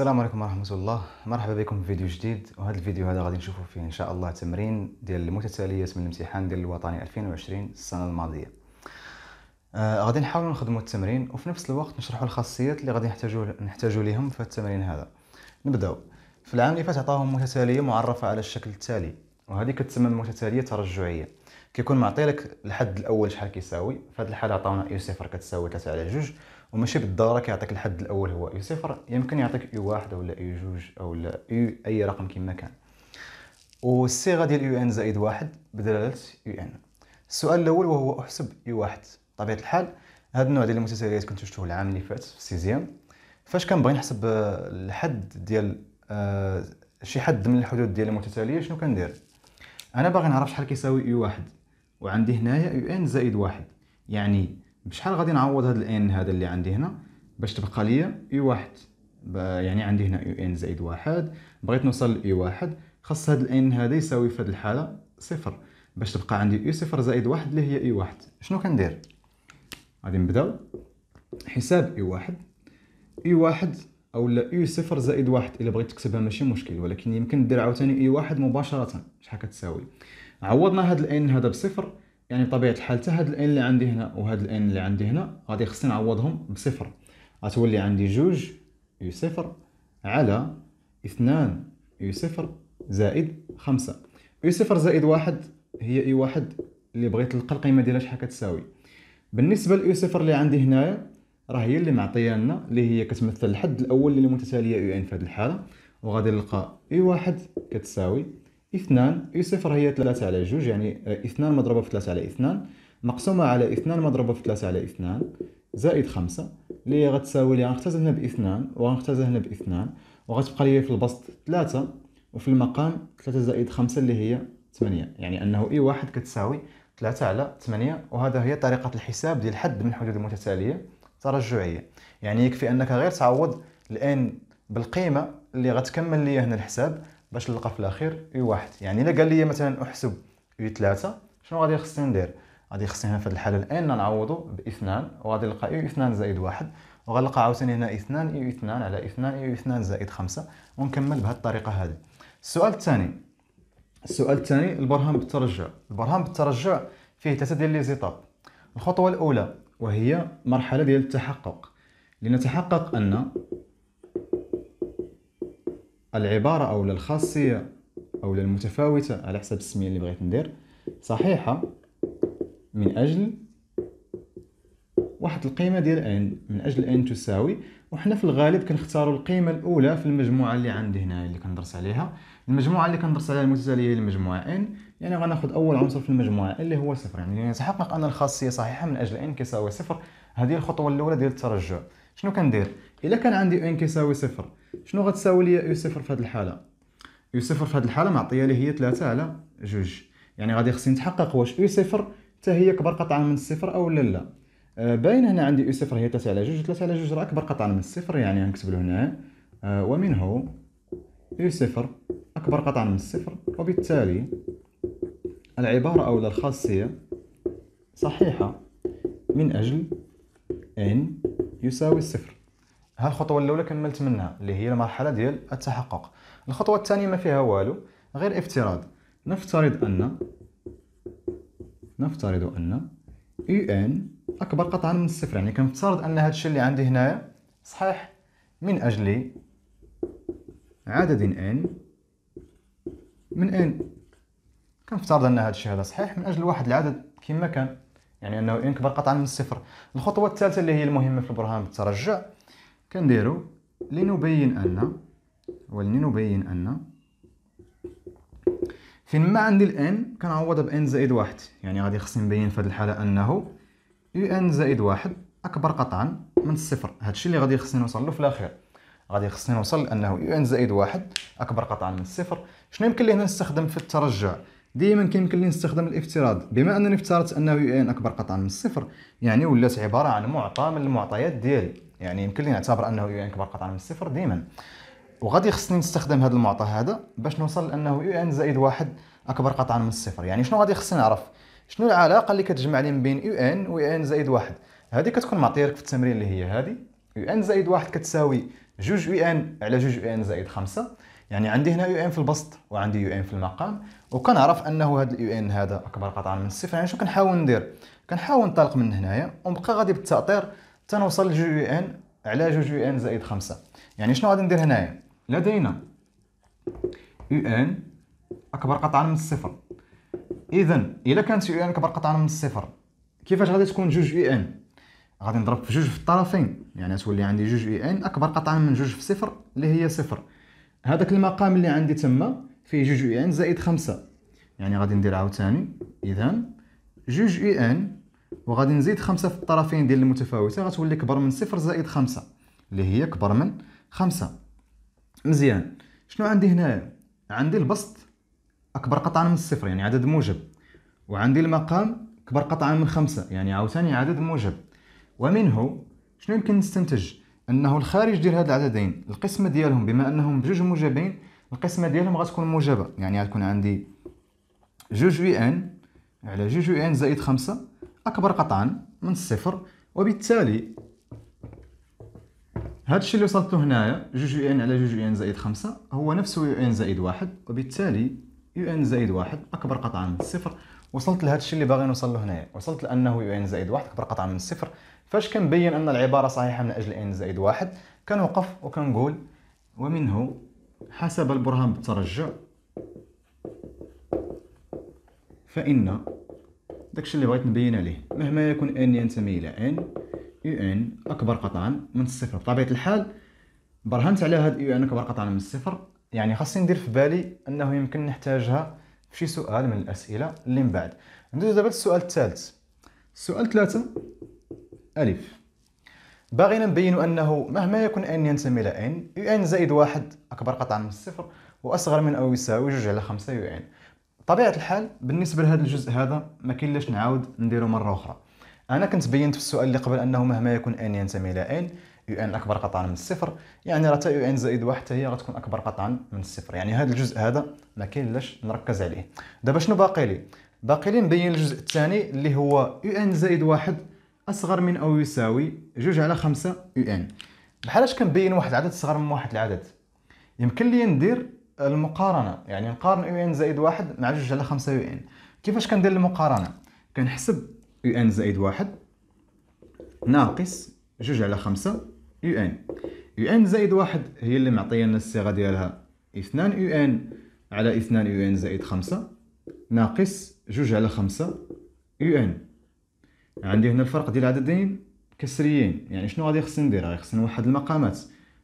السلام عليكم ورحمة الله مرحبا بكم في فيديو جديد وهذا الفيديو هذا غادي نشوفوا فيه إن شاء الله تمرين ديال المتتاليات من الامتحان ديال الوطني 2020 السنة الماضية آه غادي نحاولوا نخدموا التمرين وفي نفس الوقت نشرحوا الخاصيات اللي غادي نحتاجوا نحتاجوا ليهم في التمرين هذا نبداو في العام اللي فات عطاهم متتالية معرفة على الشكل التالي وهذه كتسمى متتالية ترجعية كيكون معطي لك الحد الأول شحال كيساوي في هذه الحالة عطاونا اي صفر كتساوي 3 على 2 وماشي بالضروره كيعطيك الحد الاول هو اي صفر يمكن يعطيك اي واحد او اي جوج او اي اي رقم كما كان والصيغه ديال يو ان زائد واحد بدلاله يو ان السؤال الاول وهو احسب يو واحد بطبيعه الحال هذا النوع ديال المتتاليات كنت شفتوه العام اللي فات في السيزيام فاش كنبغي نحسب الحد ديال آه شي حد من الحدود ديال المتتاليه شنو كندير انا باغي نعرف شحال كيساوي يو واحد وعندي هنايا يو ان زائد واحد يعني بشحال غادي نعوض هذا الان هذا اللي عندي هنا باش تبقى ليا اي واحد يعني عندي هنا يو ان زائد واحد بغيت نوصل لاي واحد خاص هاد الان هذا يساوي في هاد الحاله صفر باش تبقى عندي يو صفر زائد واحد اللي هي اي واحد شنو كندير غادي نبداو حساب اي واحد اي واحد او لا يو صفر زائد واحد الا بغيت تكتبها ماشي مشكل ولكن يمكن دير عاوتاني اي واحد مباشره شحال كتساوي عوضنا هاد الان هذا بصفر يعني بطبيعه الحال حتى هاد الان اللي عندي هنا وهاد الان اللي عندي هنا غادي خصني نعوضهم بصفر غتولي عندي جوج يو صفر على اثنان يو صفر زائد خمسة يو صفر زائد واحد هي اي واحد اللي بغيت نلقى القيمه ديالها شحال كتساوي بالنسبه ليو صفر اللي عندي هنايا راه هي اللي معطيه لنا اللي هي كتمثل الحد الاول للمتتاليه يو ان في هذه الحاله وغادي نلقى اي واحد كتساوي اثنان اي صفر هي ثلاثة على جوج يعني اثنان مضربة في ثلاثة على اثنان مقسومة على اثنان مضربة في ثلاثة على اثنان زائد خمسة اللي غتساوي لي غنختزل هنا باثنان وغنختزل هنا باثنان وغتبقى لي في البسط ثلاثة وفي المقام ثلاثة زائد خمسة اللي هي ثمانية يعني أنه إي واحد كتساوي ثلاثة على ثمانية وهذا هي طريقة الحساب ديال حد من الحدود المتتالية ترجعية يعني يكفي أنك غير تعوض الآن بالقيمة اللي غتكمل لي هنا الحساب باش نلقى في الاخير اي واحد يعني الا قال لي مثلا احسب اي 3 شنو غادي خصني ندير غادي خصني هنا في هذه الحاله الان نعوضو باثنان وغادي نلقى اي 2 زائد واحد وغنلقى عاوتاني هنا اثنان اي 2 على اثنان اي 2 زائد خمسة ونكمل بهذه الطريقه هذه السؤال الثاني السؤال الثاني البرهان بالترجع البرهان بالترجع فيه ثلاثه ديال لي زيتاب الخطوه الاولى وهي مرحله ديال التحقق لنتحقق ان العبارة أو الخاصية أو المتفاوتة على حسب السمية اللي بغيت ندير صحيحة من أجل واحد القيمة ديال n من أجل n تساوي وحنا في الغالب كنختاروا القيمة الأولى في المجموعة اللي عندي هنا اللي كندرس عليها المجموعة اللي كندرس عليها المتتالية هي المجموعة n يعني غناخد أول عنصر في المجموعة اللي هو صفر يعني يتحقق أن الخاصية صحيحة من أجل n كيساوي صفر هذه الخطوة الأولى ديال الترجع شنو كندير الا كان عندي ان كيساوي صفر شنو غتساوي ليا يو صفر في هذه الحاله يو صفر في هذه الحاله معطيه لي هي 3 على جوج يعني غادي خصني نتحقق واش يو صفر حتى هي اكبر قطعه من الصفر او لا لا آه، باين هنا عندي يو صفر هي 3 على جوج 3 على جوج راه اكبر قطعه من الصفر يعني غنكتب له هنا آه، ومنه يو صفر اكبر قطعه من الصفر وبالتالي العباره او الخاصيه صحيحه من اجل ان يساوي الصفر ها الخطوه الاولى كملت منها اللي هي المرحله ديال التحقق الخطوه الثانيه ما فيها والو غير افتراض نفترض ان نفترض ان اي ان اكبر قطعا من الصفر يعني كنفترض ان هذا الشيء اللي عندي هنايا صحيح من اجل عدد ان من ان كنفترض ان هذا الشيء هذا صحيح من اجل واحد العدد كما كان يعني انه ان كبر قطعا من الصفر الخطوه الثالثه اللي هي المهمه في البرهان بالترجع كنديرو لنبين أن ولنبين أن فين ما عندي الان كنعوضها بان زائد واحد يعني غادي خصني نبين في هذه الحاله انه يو ان زائد واحد اكبر قطعا من الصفر هادشي اللي غادي خصني نوصل له في الاخير غادي خصني نوصل انه يو ان زائد واحد اكبر قطعا من الصفر شنو يمكن لي هنا نستخدم في الترجع ديما كيمكن لي نستخدم الافتراض بما انني افترضت انه يو ان اكبر قطعا من الصفر يعني ولات عباره عن معطى من المعطيات ديالي يعني يمكن لي نعتبر انه يو ان كبر قطعا من الصفر ديما وغادي خصني نستخدم هذا المعطى هذا باش نوصل لانه يو ان زائد واحد اكبر قطعا من الصفر يعني شنو غادي خصني نعرف شنو العلاقه اللي كتجمع لي ما بين يو ان و ان زائد واحد هذه كتكون معطيرك في التمرين اللي هي هذه يو ان زائد واحد كتساوي جوج يو ان على جوج يو ان زائد خمسة يعني عندي هنا يو ان في البسط وعندي يو ان في المقام وكنعرف انه هذا اليو ان هذا اكبر قطعا من الصفر يعني شنو كنحاول ندير كنحاول نطلق من هنايا ونبقى غادي بالتأطير حتى نوصل لجوج يو ان على جوج يو ان زائد خمسة يعني شنو غادي ندير هنايا لدينا يو ان اكبر قطعا من الصفر اذا الا كانت يو ان اكبر قطعا من الصفر كيفاش غادي تكون جوج يو ان غادي نضرب في جوج في الطرفين يعني تولي عندي جوج يو ان اكبر قطعا من جوج في صفر اللي هي صفر هذاك المقام اللي عندي تما فيه جوج يو ان زائد خمسة يعني غادي ندير عاوتاني اذا جوج يو ان وغادي نزيد خمسة في الطرفين ديال المتفاوتة غتولي كبر من صفر زائد خمسة اللي هي كبر من خمسة مزيان شنو عندي هنايا عندي البسط أكبر قطعا من الصفر يعني عدد موجب وعندي المقام اكبر قطعا من خمسة يعني عاوتاني عدد موجب ومنه شنو يمكن نستنتج انه الخارج ديال هاد العددين القسمه ديالهم بما انهم بجوج موجبين القسمه ديالهم غتكون موجبه يعني غتكون عندي جوج في ان على جوج في ان زائد خمسة أكبر قطعا من الصفر وبالتالي هذا الشيء اللي وصلت هنايا جوج يو ان على جوج يو ان زائد خمسة هو نفسه يو ان زائد واحد وبالتالي يو ان زائد واحد أكبر قطعا من الصفر وصلت لهذا الشيء اللي باغي نوصل له هنايا وصلت لأنه يو ان زائد واحد أكبر قطعا من الصفر فاش كنبين أن العبارة صحيحة من أجل ان زائد واحد كنوقف وكنقول ومنه حسب البرهان بالترجع فإن داكشي اللي بغيت نبين عليه مهما يكون ان ينتمي الى ان يو ان اكبر قطعا من الصفر بطبيعه الحال برهنت على هاد يو ان اكبر قطعا من الصفر يعني خاصني ندير في بالي انه يمكن نحتاجها في شي سؤال من الاسئله اللي من بعد ندوز دابا للسؤال الثالث السؤال ثلاثة الف باغينا نبين انه مهما يكون ان ينتمي الى ان يو ان زائد واحد اكبر قطعا من الصفر واصغر من او يساوي جوج على خمسة يو ان طبيعه الحال بالنسبه لهذا الجزء هذا ما كاين لاش نعاود نديرو مره اخرى انا كنت بينت في السؤال اللي قبل انه مهما يكون ان ينتمي الى ان يو ان اكبر قطعا من الصفر يعني راه حتى يو ان زائد واحد حتى هي غتكون اكبر قطعا من الصفر يعني هذا الجزء هذا ما كاين لاش نركز عليه دابا شنو باقي لي باقي لي نبين الجزء الثاني اللي هو يو ان زائد واحد اصغر من او يساوي جوج على خمسة يو ان بحالاش كنبين واحد العدد صغر من واحد العدد يمكن لي ندير المقارنه يعني نقارن يو ان زائد واحد مع جوج على خمسة يو ان كيفاش كندير المقارنه كنحسب يو ان زائد واحد ناقص جوج على خمسة يو ان يو ان زائد واحد هي اللي لنا الصيغه ديالها اثنان يو ان على اثنان يو ان زائد خمسة ناقص جوج على خمسة يو ان عندي هنا الفرق ديال عددين كسريين يعني شنو غادي خصني ندير غادي خصني نوحد المقامات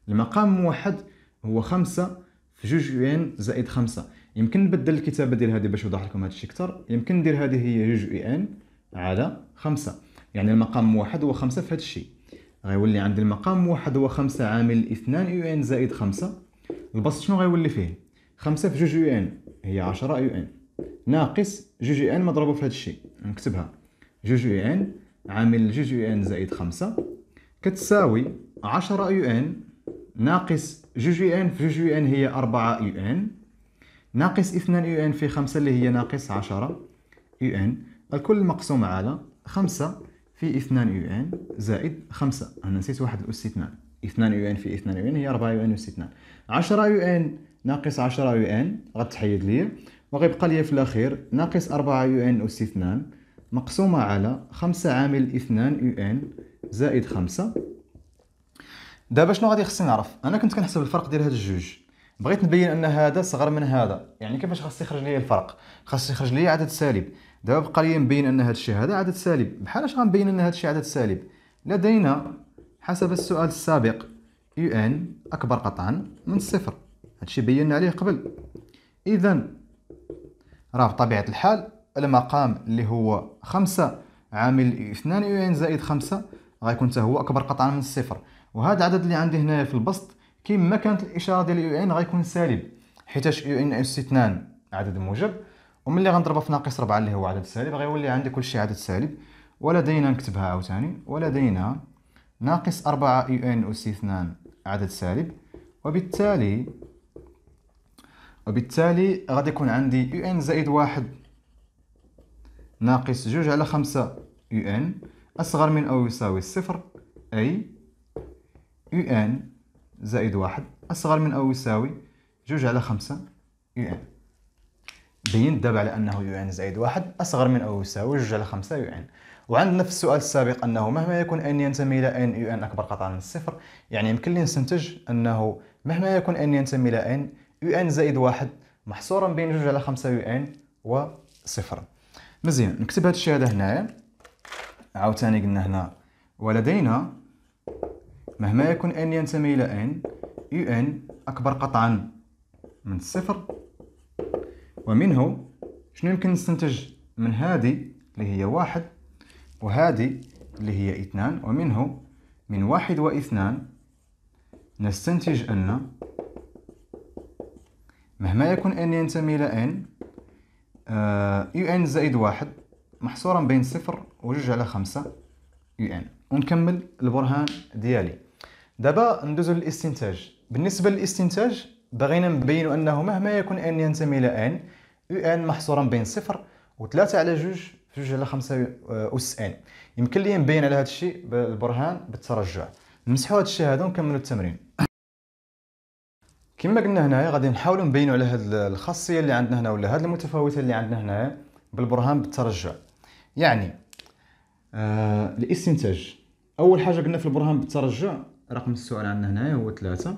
المقام موحد هو خمسة في جوج يوان زائد خمسة يمكن نبدل الكتابة ديال هذه باش نوضح لكم هادشي أكثر يمكن ندير هذه هي جوج يوان على خمسة يعني المقام واحد هو خمسة في هادشي غيولي عندي المقام واحد هو خمسة عامل اثنان يو ان زائد خمسة البسط شنو غيولي فيه خمسة في جوج يو ان هي عشرة يو ان ناقص جوج يو ان مضروبة في هادشي نكتبها جوج يو ان عامل جوج يو ان زائد خمسة كتساوي عشرة يو ان ناقص جوج يو ان في جوج يو ان هي 4 يو ان ناقص 2 يو ان في 5 اللي هي ناقص 10 يو ان الكل مقسوم على 5 في 2 يو ان زائد 5 انا نسيت واحد اثنان 2 يو ان في 2 يو ان هي 4 يو ان اثنان 10 يو ان ناقص 10 يو ان غتحيد ليا وغيبقى ليا في الاخير ناقص 4 يو ان اثنان مقسومه على 5 عامل 2 يو ان زائد 5 دابا شنو غادي خصني نعرف انا كنت كنحسب الفرق ديال هاد الجوج بغيت نبين ان هذا صغر من هذا يعني كيفاش خاص يخرج لي الفرق خاص يخرج لي عدد سالب دابا بقى لي نبين ان هادشي هذا عدد سالب بحال اش غنبين ان هادشي عدد سالب لدينا حسب السؤال السابق يو ان اكبر قطعا من الصفر هادشي بينا عليه قبل اذا راه بطبيعه الحال المقام اللي هو خمسة عامل اثنان يو ان زائد خمسة غيكون حتى هو اكبر قطعا من الصفر وهذا العدد اللي عندي هنا في البسط كيما كانت الاشاره ديال يو ان غيكون سالب حيتاش يو ان اس 2 عدد موجب وملي غنضربها في ناقص 4 اللي هو عدد سالب غيولي عندي كلشي عدد سالب ولدينا نكتبها عاوتاني ولدينا ناقص 4 يو ان اس 2 عدد سالب وبالتالي وبالتالي غادي يكون عندي يو ان زائد 1 ناقص جوج على خمسة يو ان أصغر من أو يساوي الصفر أي يو ان زائد واحد أصغر من أو يساوي جوج على خمسة يو ان بينت دابا على أنه يو ان زائد واحد أصغر من أو يساوي جوج على خمسة يو ان وعندنا في السؤال السابق أنه مهما يكون ان ينتمي إلى ان يو ان أكبر قطعا من الصفر يعني يمكن لي نستنتج أنه مهما يكون ان ينتمي إلى ان يو ان زائد واحد محصورا بين جوج على خمسة يو ان وصفر مزيان نكتب هذا الشيء هذا هنايا عاوتاني قلنا هنا ولدينا مهما يكون n ينتمي إلى n يو ان أكبر قطعا من الصفر ومنه شنو يمكن نستنتج من هذه اللي هي واحد وهذه اللي هي اثنان ومنه من واحد واثنان نستنتج أن مهما يكون n ينتمي إلى n يو آه، ان زائد واحد محصورا بين صفر وجوج على خمسة يو ان ونكمل البرهان ديالي دابا ندوزو للاستنتاج بالنسبه للاستنتاج بغينا نبينو انه مهما يكون ان ينتمي الى ان او ان محصورا بين صفر و3 على جوج في جوج على خمسة آه، اس ان يمكن لي نبين على هذا الشيء بالبرهان بالترجع نمسحوا هذا الشيء هذا ونكملوا التمرين كما قلنا هنايا غادي نحاولوا نبينوا على هذه الخاصيه اللي عندنا هنا ولا هذه المتفاوته اللي عندنا هنايا بالبرهان بالترجع يعني آه الاستنتاج اول حاجه قلنا في البرهان بالترجع رقم السؤال عندنا هنايا هو ثلاثة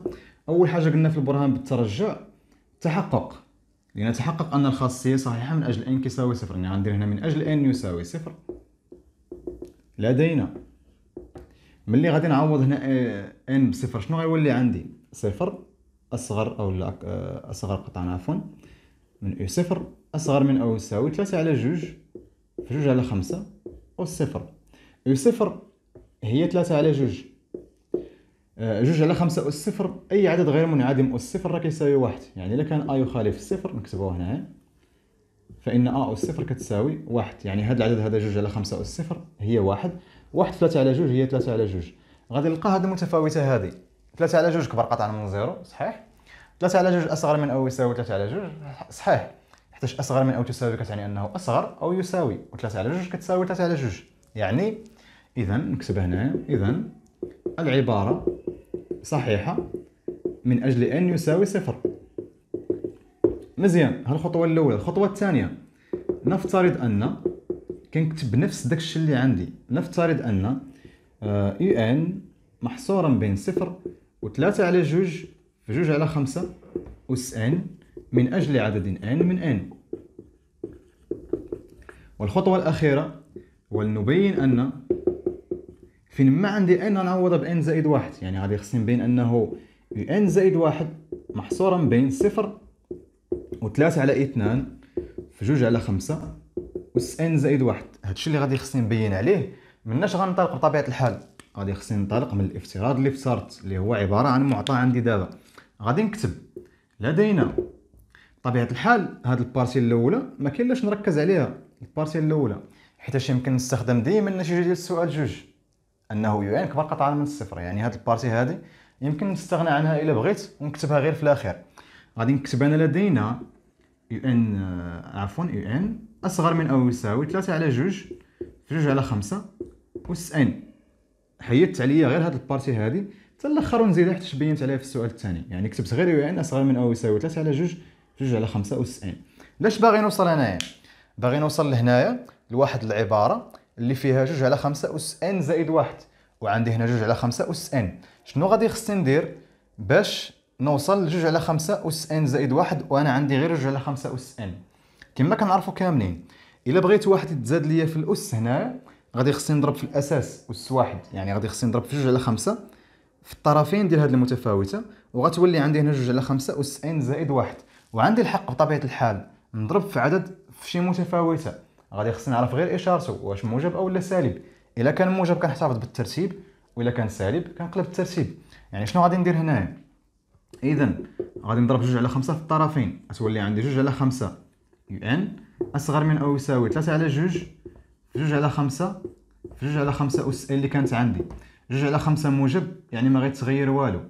أول حاجة قلنا في البرهان بالترجع تحقق لأن تحقق أن الخاصية صحيحة من أجل إن كيساوي صفر يعني غندير هنا من أجل إن يساوي صفر لدينا ملي غادي نعوض هنا إن آه، بصفر شنو غيولي عندي صفر أصغر أو لا آه، أصغر قطعا عفوا من أو صفر أصغر من أو يساوي ثلاثة على جوج في جوج على خمسة أو صفر أو صفر هي ثلاثة على جوج آه، جوج على خمسة أو الصفر أي عدد غير منعدم أس الصفر راه كيساوي واحد يعني إلا كان أ يخالف الصفر نكتبوه هنايا فإن أ أو الصفر كتساوي واحد يعني هذا العدد هذا جوج على خمسة أو الصفر هي واحد واحد ثلاثة على جوج هي ثلاثة على جوج غادي نلقى هاد المتفاوتة هذه ثلاثة على جوج كبر قطعا من زيرو صحيح ثلاثة على جوج أصغر من أو يساوي ثلاثة على جوج صحيح حيتاش أصغر من أو تساوي كتعني أنه أصغر أو يساوي وثلاثة على جوج كتساوي ثلاثة على جوج يعني إذا نكتب هنايا إذا العبارة صحيحة من أجل أن يساوي صفر مزيان ها الخطوة الأولى الخطوة الثانية نفترض أن كنكتب نفس داكشي اللي عندي نفترض أن يو آه، ان محصورا بين صفر وثلاثة على جوج في جوج على خمسة أس ان من أجل عدد ان من ان والخطوة الأخيرة ولنبين أن فين ما عندي ان غنعوضها بان زائد واحد يعني غادي خصني نبين انه ان زائد واحد محصورة بين صفر وثلاثة على اثنان في جوج على خمسة اس ان زائد واحد هادشي اللي غادي خصني نبين عليه مناش غنطلق بطبيعة الحال غادي خصني ننطلق من الافتراض اللي افترضت اللي هو عبارة عن معطى عندي دابا غادي نكتب لدينا بطبيعة الحال هاد البارتي الاولى ما نركز عليها البارتي الاولى حيتاش يمكن نستخدم ديما النتيجة ديال السؤال جوج انه يعينك يعني برقة من الصفر يعني هذه البارتي هذه يمكن نستغنى عنها الا بغيت ونكتبها غير في الاخير غادي نكتب انا لدينا يو ان آه، عفوا يو ان اصغر من او يساوي 3 على 2 في 2 على 5 اس ان حيدت عليا غير هذه البارتي هذه حتى الاخر ونزيدها حتى بينت عليها في السؤال الثاني يعني كتبت غير يو ان اصغر من او يساوي 3 على 2 2 على 5 اس ان علاش باغي نوصل هنايا باغي نوصل لهنايا لواحد العباره اللي فيها جوج على خمسة أس ان زائد واحد وعندي هنا جوج على خمسة أس ان شنو غادي خصني ندير باش نوصل لجوج على خمسة أس ان زائد واحد وأنا عندي غير جوج على خمسة أس ان كما كنعرفو كاملين إلا بغيت واحد يتزاد ليا في الأس هنا غادي خصني نضرب في الأساس أس واحد يعني غادي خصني نضرب في جوج على خمسة في الطرفين ديال هاد المتفاوتة وغتولي عندي هنا جوج على خمسة أس ان زائد واحد وعندي الحق بطبيعة الحال نضرب في عدد في شي متفاوتة غادي خصني نعرف غير اشارته واش موجب اولا سالب الا كان موجب كنحتفظ بالترتيب والا كان سالب كنقلب الترتيب يعني شنو غادي ندير هنايا اذا غادي نضرب جوج على خمسة في الطرفين غتولي عندي جوج على خمسة يو ان اصغر من او يساوي تلاتة على جوج في جوج على خمسة في جوج على خمسة اس اللي كانت عندي جوج على خمسة موجب يعني ما غيتغير والو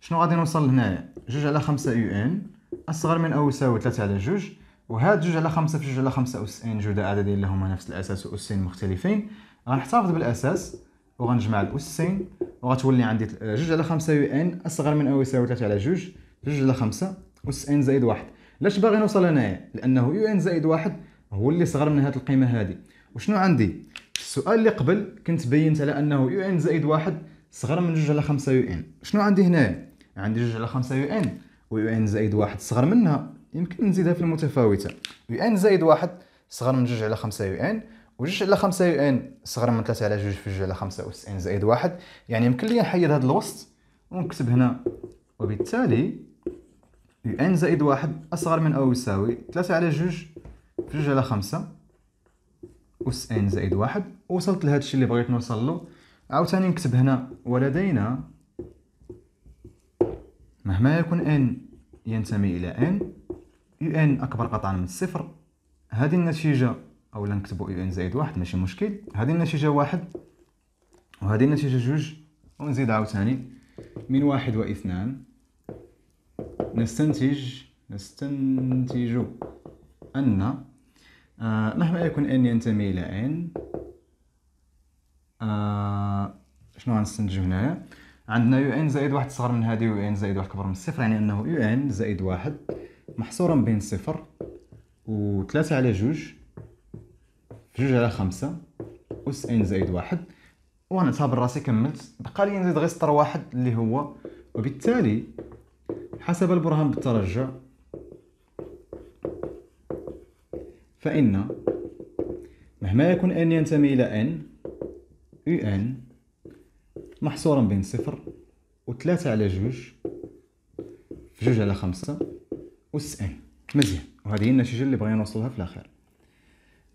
شنو غادي نوصل لهنايا جوج على خمسة يو ان اصغر من او يساوي تلاتة على جوج وهاد جوج على خمسة في جوج على خمسة أس إن جداء عددين لهما نفس الأساس وأسين مختلفين غنحتفظ بالأساس وغنجمع الأسين وغتولي عندي جوج على خمسة يو إن أصغر من أو يساوي ثلاثة على جوج جوج على خمسة أس إن زائد واحد لاش باغي نوصل هنايا لأنه يو إن زائد واحد هو اللي صغر من هاد القيمة هادي وشنو عندي السؤال اللي قبل كنت بينت على أنه يو إن زائد واحد صغر من جوج على خمسة يو إن شنو عندي هنايا عندي جوج على خمسة يو إن ويو إن زائد واحد صغر منها يمكن نزيدها في المتفاوته يو ان زائد واحد صغر من جوج على خمسة يو ان و جوج على خمسة يو ان صغر من ثلاثة على جوج في جوج على خمسة اس ان زائد واحد يعني يمكن لي نحيد هذا الوسط ونكتب هنا وبالتالي يو ان زائد واحد اصغر من او يساوي ثلاثة على جوج في جوج على خمسة اس ان زائد واحد وصلت لهذا الشيء اللي بغيت نوصل له عاوتاني نكتب هنا ولدينا مهما يكون ان ينتمي الى ان يو ان اكبر قطعا من الصفر هذه النتيجه اولا نكتبوا يو ان زائد واحد ماشي مشكل هذه النتيجه واحد وهذه النتيجه جوج ونزيد عاوتاني من واحد واثنان نستنتج نستنتج ان آه، مهما يكون ان ينتمي الى ان آه شنو غنستنتجو هنايا عندنا يو ان زائد واحد صغر من هذه يو ان زائد واحد كبر من الصفر يعني انه يو ان زائد واحد محصورا بين صفر و ثلاثة على جوج جوج على خمسة أس إن زائد واحد ونعتبر راسي كملت بقى لي نزيد غير سطر واحد اللي هو وبالتالي حسب البرهان بالترجع فإن مهما يكون n ينتمي إلى n إن محصورا بين صفر وثلاثة على جوج في جوج على خمسة والسئين مزيان وهذه هي النتيجه اللي بغينا نوصلها في الاخير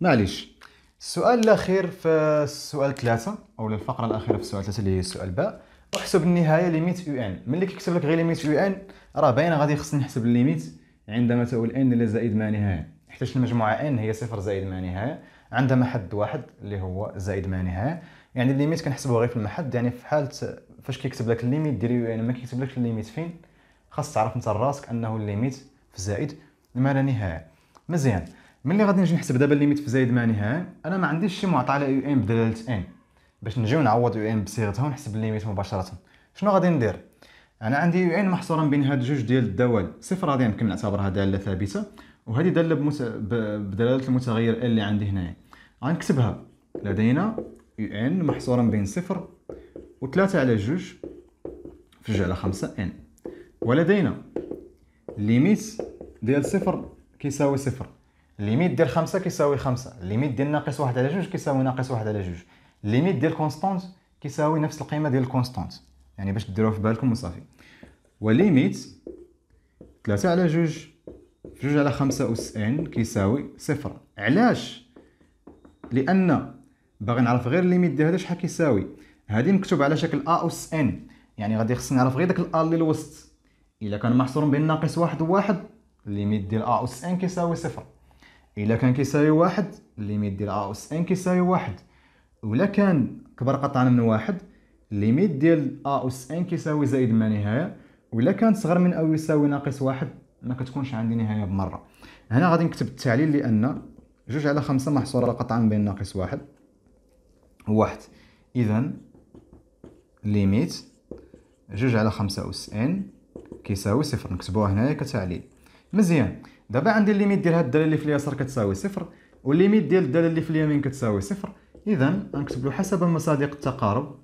معليش السؤال الاخير في السؤال ثلاثة او الفقره الاخيره في السؤال ثلاثة اللي هي السؤال باء احسب النهايه ليميت يو ان ملي كيكتب لك غير ليميت يو ان راه باينه غادي خصني نحسب الليميت عندما تؤول ان الى زائد ما نهايه حيت المجموعه ان هي صفر زائد ما نهايه عندما حد واحد اللي هو زائد ما نهايه يعني الليميت كنحسبوه غير في المحد يعني في حاله فاش كيكتب لك الليميت ديال يو ان ما كيكتبلكش الليميت فين خاص تعرف انت راسك انه الليميت في زائد ما لا نهايه مزيان ملي غادي نجي نحسب دابا الليميت في زائد لا نهايه انا ما عنديش شي معطى يو ان بدلاله ان باش نجيو نعوض يو ان بصيغتها ونحسب الليميت مباشره شنو غادي ندير انا عندي يو ان محصورا بين هاد جوج ديال الدوال صفر غادي يمكن نعتبرها داله ثابته وهذه داله بمت... بدلاله المتغير ال اللي عندي هنايا غنكتبها لدينا يو ان محصورا بين صفر وثلاثة على جوج في جوج على خمسة ان ولدينا ليميت ديال صفر كيساوي صفر ليميت ديال خمسة كيساوي خمسة ليميت ديال ناقص واحد على جوج كيساوي ناقص واحد على جوج ليميت ديال كونستانت كيساوي نفس القيمة ديال كونستانت يعني باش ديروها في بالكم وصافي وليميت ثلاثة على جوج في جوج على خمسة أس إن كيساوي صفر علاش لأن باغي نعرف غير ليميت ديال هذا شحال كيساوي هادي مكتوب على شكل أ أس إن يعني غادي خصني نعرف غير داك الأ اللي الوسط الا كان محصور بين ناقص واحد وواحد ليميت ديال ا اس ان كيساوي صفر الا كان كيساوي واحد ليميت ديال ا اس ان كيساوي واحد ولا كان كبر قطعا من واحد ليميت ديال ا اس ان كيساوي زائد ما نهايه ولا كان صغر من او يساوي ناقص واحد ما كتكونش عندي نهايه بمره هنا غادي نكتب التعليل لان جوج على خمسة محصورة قطعا بين ناقص واحد واحد إذا ليميت جوج على خمسة أس إن كيساوي صفر نكتبوها هنايا كتعليل مزيان دابا عندي الليميت ديال هاد الداله اللي في اليسار كتساوي صفر والليميت ديال الداله اللي في اليمين كتساوي صفر اذا غنكتب له حسب مصادق التقارب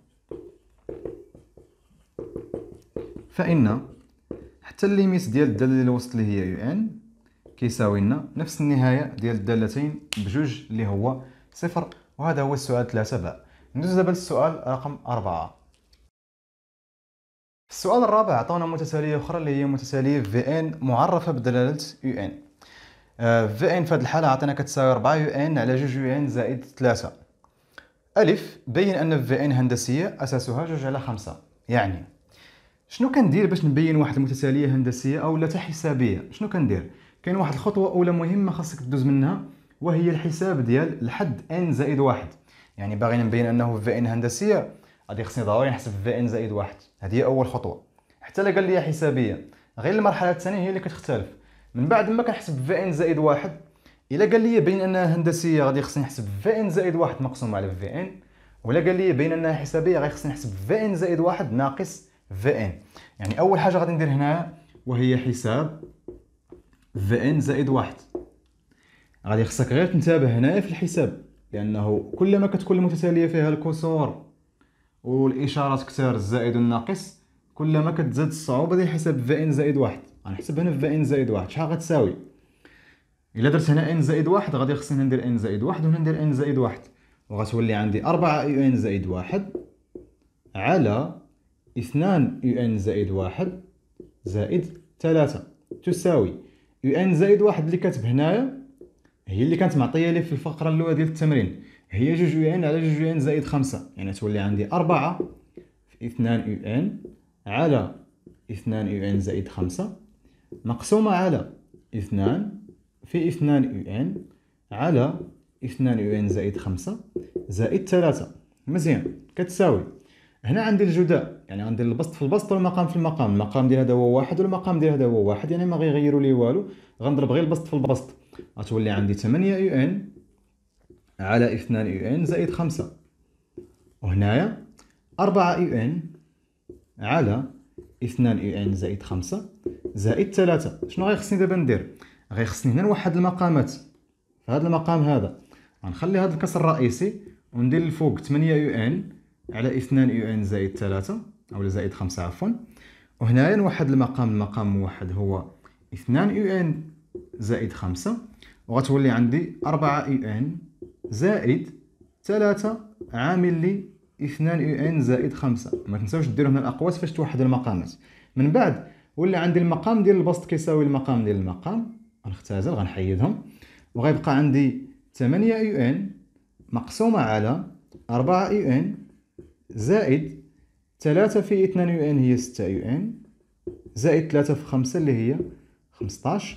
فان حتى الليميت ديال الداله اللي الوسط اللي هي يو ان كيساوي لنا نفس النهايه ديال الدالتين بجوج اللي هو صفر وهذا هو السؤال 3 باء ندوز دابا للسؤال رقم 4 السؤال الرابع عطاونا متتالية أخرى اللي هي متتالية Vn معرفة بدلالة Un آه، Vn في هذه الحالة عطينا كتساوي 4 Un على 2 Un زائد 3 ألف بين أن Vn هندسية أساسها 2 على 5 يعني شنو كندير باش نبين واحد المتتالية هندسية أو لا حسابية شنو كندير كاين واحد الخطوة أولى مهمة خاصك تدوز منها وهي الحساب ديال الحد N زائد واحد يعني باغي نبين أنه Vn هندسية غادي خصني ضروري نحسب في ان زائد واحد هذه هي اول خطوه حتى لا قال لي حسابيه غير المرحله الثانيه هي اللي كتختلف من بعد ما كنحسب في ان زائد واحد الا قال لي بين انها هندسيه غادي خصني نحسب في ان زائد واحد مقسوم على في ان ولا قال لي بين انها حسابيه غادي خصني نحسب في ان زائد واحد ناقص في ان يعني اول حاجه غادي ندير هنا وهي حساب في ان زائد واحد غادي خصك غير تنتبه هنايا في الحساب لانه كلما كتكون المتتاليه فيها الكسور والاشارات كثار الزائد والناقص كلما كتزاد الصعوبه ديال حساب في ان زائد واحد غنحسب هنا في ان زائد واحد شحال غتساوي الا درت هنا ان زائد واحد غادي خصني ندير ان زائد واحد وهنا ندير ان زائد واحد وغتولي عندي أربعة يو ان زائد واحد على اثنان يو ان زائد واحد زائد 3 تساوي يو ان زائد واحد اللي كاتب هنايا هي اللي كانت معطيه لي في الفقره الاولى ديال التمرين هي جوج يو ان على جوج يو ان زائد خمسة يعني تولي عندي أربعة في اثنان يو ان على اثنان يو ان زائد خمسة مقسومة على اثنان في اثنان يو ان على اثنان يو ان زائد خمسة زائد ثلاثة مزيان كتساوي هنا عندي الجداء يعني عندي البسط في البسط والمقام في المقام المقام ديال هذا هو واحد والمقام ديال هذا هو واحد يعني ما غيغيروا لي والو غنضرب غير البسط في البسط غتولي عندي 8 يو ان على 2 يو ان زائد 5 وهنايا 4 يو ان على 2 يو ان زائد 5 زائد 3 شنو غيخصني دابا ندير غيخصني هنا نوحد المقامات في هذا المقام هذا غنخلي هذا الكسر الرئيسي وندير الفوق 8 يو ان على 2 يو ان زائد 3 او زائد 5 عفوا وهنايا نوحد المقام المقام موحد هو 2 يو ان زائد 5 وغتولي عندي 4 يو ان زائد ثلاثة عامل لي اثنان او ان زائد خمسة ما تنساوش ديروا هنا الاقواس فاش توحد المقامات من بعد ولي عندي المقام ديال البسط كيساوي المقام ديال المقام غنختازل غنحيدهم وغيبقى عندي ثمانية او ان مقسومة على اربعة او ان زائد ثلاثة في اثنان او ان هي ستة او ان زائد ثلاثة في خمسة اللي هي خمسطاش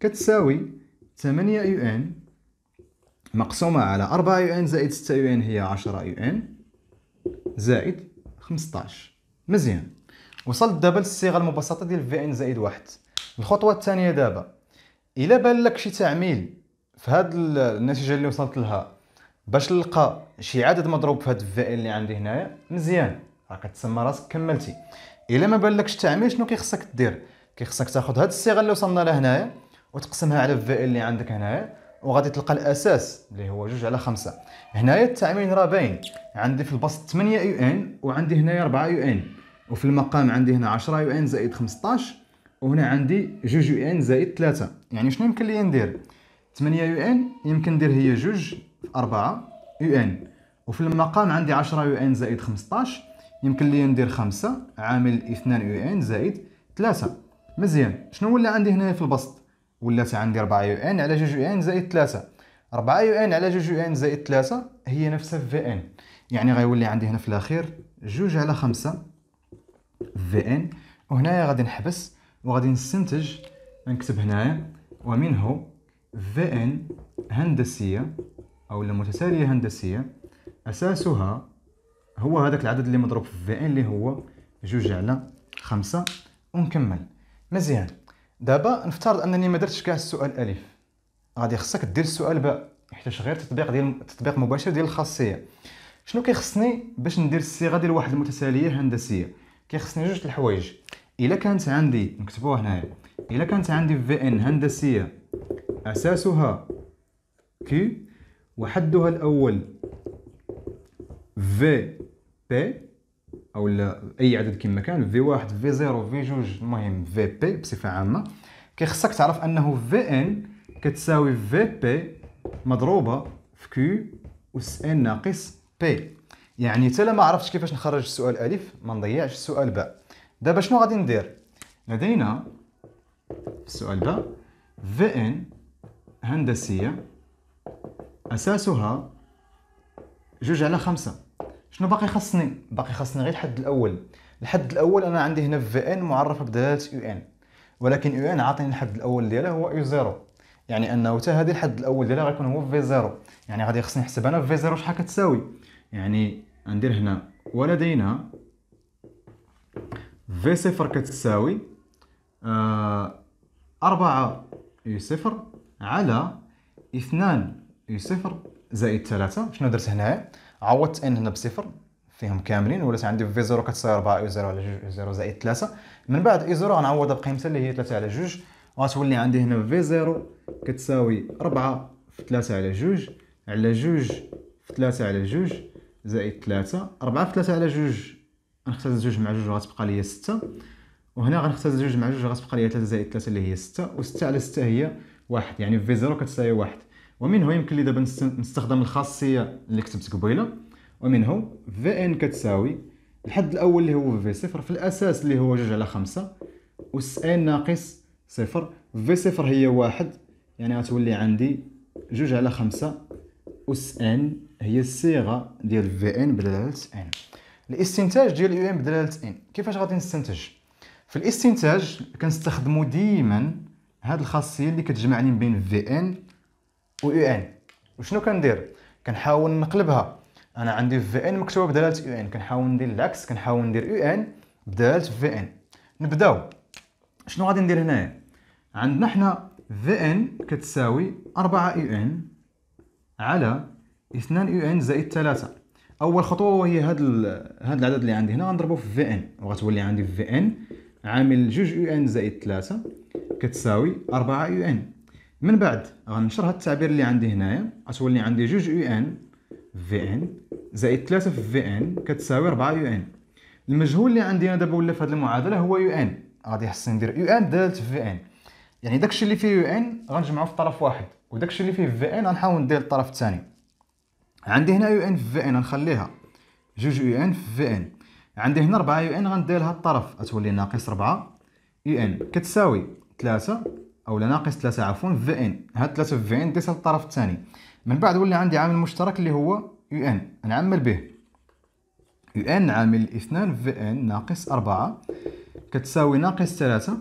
كتساوي ثمانية او ان مقسومة على 4 يو ان زائد 6 يو ان هي 10 يو ان زائد 15 مزيان وصلت دابا للصيغة المبسطة ديال في ان زائد واحد الخطوة الثانية دابا إلا بان لك شي تعميل في هاد النتيجة اللي وصلت لها باش نلقى شي عدد مضروب في هاد في ان اللي عندي هنايا مزيان راه كتسمى راسك كملتي الا ما لكش التعميل شنو كيخصك دير كيخصك تاخذ هاد الصيغه اللي وصلنا لها هنايا وتقسمها على في اللي عندك هنايا وغادي تلقى الاساس اللي هو جوج على خمسة هنايا التعميم راه باين عندي في البسط 8 يو ان وعندي هنايا 4 يو ان وفي المقام عندي هنا 10 يو ان زائد 15 وهنا عندي جوج يو ان زائد 3 يعني شنو يمكن لي ندير 8 يو ان يمكن ندير هي جوج في 4 يو ان وفي المقام عندي 10 يو ان زائد 15 يمكن لي ندير 5 عامل 2 يو ان زائد 3 مزيان شنو ولا عندي هنا في البسط ولات عندي 4 يو ان على جوج يو ان زائد 3 4 يو ان على جوج يو ان زائد 3 هي نفسها في ان يعني غيولي عندي هنا في الاخير جوج على 5 في ان وهنايا غادي نحبس وغادي نستنتج نكتب هنايا ومنه في ان هندسيه او المتتاليه هندسيه اساسها هو هذاك العدد اللي مضروب في في ان اللي هو جوج على خمسة ونكمل مزيان دابا نفترض انني ما درتش كاع السؤال الف غادي خصك دير السؤال باء حيت غير تطبيق ديال التطبيق مباشر ديال الخاصيه شنو كيخصني باش ندير الصيغه ديال واحد المتساليه هندسيه كيخصني جوج الحوايج الا كانت عندي نكتبوها هنايا الا كانت عندي في ان هندسيه اساسها كي وحدها الاول في بي او اي عدد كما كان في واحد في زيرو في جوج المهم في بي بصفه عامه كيخصك تعرف انه في ان كتساوي في بي مضروبه في كيو اس ان ناقص بي يعني حتى ما عرفتش كيفاش نخرج السؤال الف ما نضيعش السؤال باء دابا شنو غادي ندير لدينا السؤال باء في ان هندسيه اساسها جوج على خمسة شنو باقي خاصني باقي خاصني غير الحد الاول الحد الاول انا عندي هنا في ان معرفه بدلاله يو ان ولكن يو ان عاطيني الحد الاول ديالها هو يو زيرو يعني انه حتى هذه الحد الاول ديالها غيكون هو في زيرو يعني غادي خصني نحسب انا في زيرو شحال كتساوي يعني ندير هنا ولدينا في صفر كتساوي آه، أربعة يو صفر على اثنان يو صفر زائد ثلاثة شنو درت هنايا عوضت ان هنا بصفر فيهم كاملين ولات عندي في زيرو كتساوي 4 او زيرو على 2 او زيرو زائد 3 من بعد اي زيرو غنعوضها بقيمتها اللي هي 3 على 2 غتولي عندي هنا في زيرو كتساوي 4 في 3 على 2 على 2 في 3 على 2 زائد 3 4 في 3 على 2 غنختزل 2 مع 2 غتبقى لي 6 وهنا غنختزل 2 مع 2 غتبقى لي 3 زائد 3 اللي هي 6 و6 على 6 هي 1 يعني في زيرو كتساوي 1 ومنه يمكن لي دابا نستخدم الخاصيه اللي كتبت قبيله ومنه في ان كتساوي الحد الاول اللي هو في صفر في الاساس اللي هو جوج على خمسة اس ان ناقص صفر في صفر هي واحد يعني غتولي عندي جوج على خمسة اس ان هي الصيغه ديال في ان بدلاله ان الاستنتاج ديال يو ان بدلاله ان كيفاش غادي نستنتج في الاستنتاج كنستخدموا ديما هاد الخاصيه اللي كتجمعني بين في ان و يو ان وشنو كندير كنحاول نقلبها انا عندي في ان مكتوبه بدلاله يو ان كنحاول ندير العكس كنحاول ندير يو ان بدلاله في ان نبداو شنو غادي ندير هنايا عندنا حنا في ان كتساوي 4 يو ان على 2 يو ان زائد 3 اول خطوه هي هاد هاد العدد اللي عندي هنا غنضربو في في ان وغتولي عندي في ان عامل جوج يو ان زائد 3 كتساوي 4 يو ان من بعد غنشر هاد التعبير اللي عندي هنايا غتولي عندي جوج يو ان في ان زائد 3 في في ان كتساوي 4 يو ان المجهول اللي عندي انا دابا ولا في هاد المعادله هو يو ان غادي خصني ندير يو ان دالت في ان يعني داكشي اللي فيه يو ان غنجمعو في طرف واحد وداكشي اللي فيه في ان غنحاول ندير الطرف الثاني عندي هنا يو ان في في ان غنخليها جوج يو ان في في ان عندي هنا 4 يو ان غندير لها الطرف غتولي ناقص 4 يو ان كتساوي 3 او ناقص 3 عفوا في ان هاد 3 في ان ديسها للطرف الثاني من بعد ولا عندي عامل مشترك اللي هو يو ان نعمل به يو ان عامل 2 في ان ناقص 4 كتساوي ناقص 3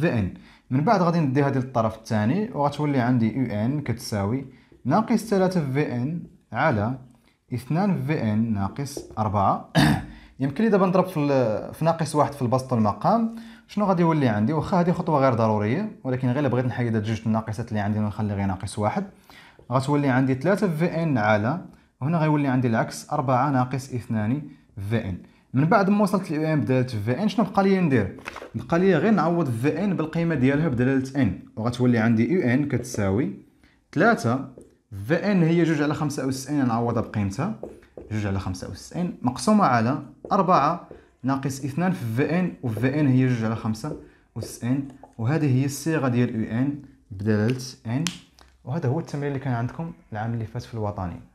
في ان من بعد غادي ندي هذه للطرف الثاني وغتولي عندي يو ان كتساوي ناقص 3 في ان على 2 في ان ناقص 4 يمكن لي دابا نضرب في, في ناقص واحد في البسط والمقام شنو غادي يولي عندي واخا هذه خطوه غير ضروريه ولكن غير بغيت نحيد هاد جوج الناقصات اللي عندي ونخلي غير ناقص واحد غتولي عندي 3 في ان على وهنا غيولي عندي العكس 4 ناقص 2 في ان من بعد ما وصلت لي ان بدلت في ان شنو بقى لي ندير بقى لي غير نعوض في ان بالقيمه ديالها بدلاله ان وغتولي عندي يو ان كتساوي 3 في ان هي جوج على 95 نعوضها بقيمتها جوج على 95 مقسومه على 4 ناقص اثنان في في ان و في ان هي جوج على خمسة اس ان وهذه هي الصيغه ديال يو ان بدلاله ان وهذا هو التمرين اللي كان عندكم العام اللي فات في الوطني